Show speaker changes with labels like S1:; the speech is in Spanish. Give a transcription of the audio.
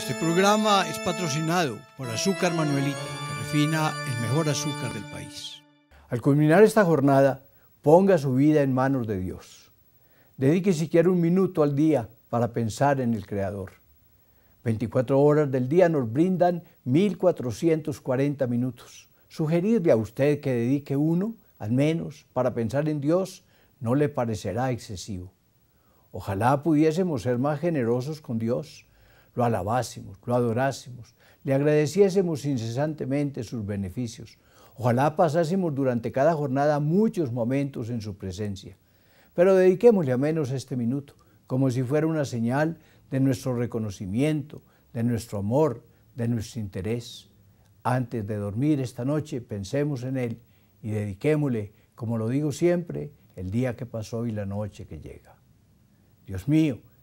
S1: Este programa es patrocinado por Azúcar Manuelita, que refina el mejor azúcar del país. Al culminar esta jornada, ponga su vida en manos de Dios. Dedique siquiera un minuto al día para pensar en el Creador. 24 horas del día nos brindan 1440 minutos. Sugerirle a usted que dedique uno, al menos, para pensar en Dios no le parecerá excesivo. Ojalá pudiésemos ser más generosos con Dios lo alabásemos, lo adorásemos, le agradeciésemos incesantemente sus beneficios. Ojalá pasásemos durante cada jornada muchos momentos en su presencia. Pero dediquémosle a menos este minuto, como si fuera una señal de nuestro reconocimiento, de nuestro amor, de nuestro interés. Antes de dormir esta noche, pensemos en Él y dediquémosle, como lo digo siempre, el día que pasó y la noche que llega. Dios mío,